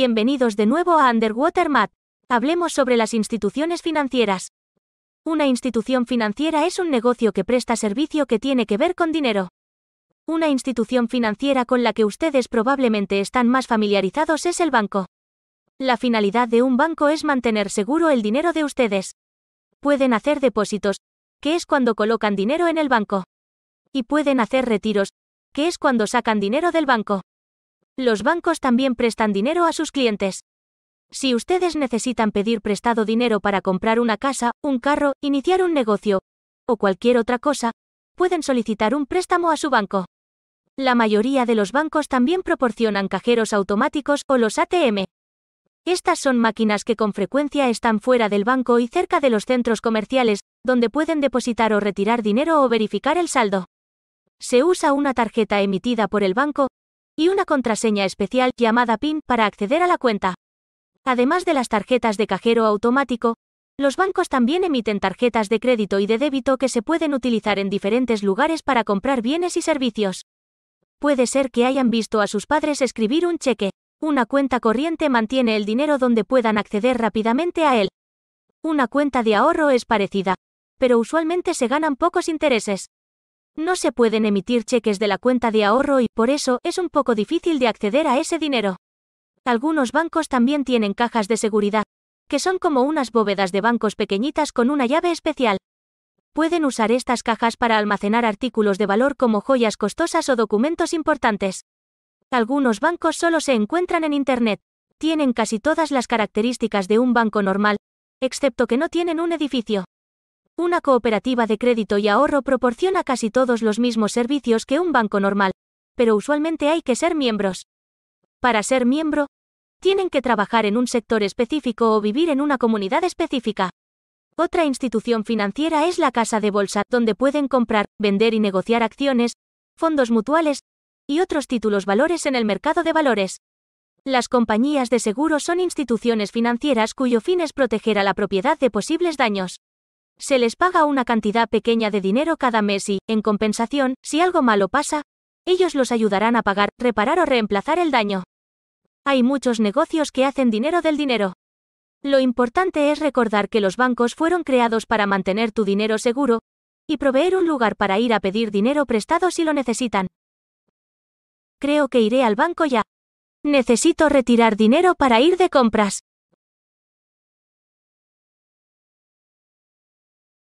Bienvenidos de nuevo a Underwater Math. Hablemos sobre las instituciones financieras. Una institución financiera es un negocio que presta servicio que tiene que ver con dinero. Una institución financiera con la que ustedes probablemente están más familiarizados es el banco. La finalidad de un banco es mantener seguro el dinero de ustedes. Pueden hacer depósitos, que es cuando colocan dinero en el banco. Y pueden hacer retiros, que es cuando sacan dinero del banco. Los bancos también prestan dinero a sus clientes. Si ustedes necesitan pedir prestado dinero para comprar una casa, un carro, iniciar un negocio o cualquier otra cosa, pueden solicitar un préstamo a su banco. La mayoría de los bancos también proporcionan cajeros automáticos o los ATM. Estas son máquinas que con frecuencia están fuera del banco y cerca de los centros comerciales, donde pueden depositar o retirar dinero o verificar el saldo. Se usa una tarjeta emitida por el banco, y una contraseña especial llamada PIN para acceder a la cuenta. Además de las tarjetas de cajero automático, los bancos también emiten tarjetas de crédito y de débito que se pueden utilizar en diferentes lugares para comprar bienes y servicios. Puede ser que hayan visto a sus padres escribir un cheque. Una cuenta corriente mantiene el dinero donde puedan acceder rápidamente a él. Una cuenta de ahorro es parecida, pero usualmente se ganan pocos intereses no se pueden emitir cheques de la cuenta de ahorro y, por eso, es un poco difícil de acceder a ese dinero. Algunos bancos también tienen cajas de seguridad, que son como unas bóvedas de bancos pequeñitas con una llave especial. Pueden usar estas cajas para almacenar artículos de valor como joyas costosas o documentos importantes. Algunos bancos solo se encuentran en Internet. Tienen casi todas las características de un banco normal, excepto que no tienen un edificio. Una cooperativa de crédito y ahorro proporciona casi todos los mismos servicios que un banco normal, pero usualmente hay que ser miembros. Para ser miembro, tienen que trabajar en un sector específico o vivir en una comunidad específica. Otra institución financiera es la casa de bolsa, donde pueden comprar, vender y negociar acciones, fondos mutuales y otros títulos valores en el mercado de valores. Las compañías de seguro son instituciones financieras cuyo fin es proteger a la propiedad de posibles daños. Se les paga una cantidad pequeña de dinero cada mes y, en compensación, si algo malo pasa, ellos los ayudarán a pagar, reparar o reemplazar el daño. Hay muchos negocios que hacen dinero del dinero. Lo importante es recordar que los bancos fueron creados para mantener tu dinero seguro y proveer un lugar para ir a pedir dinero prestado si lo necesitan. Creo que iré al banco ya. Necesito retirar dinero para ir de compras.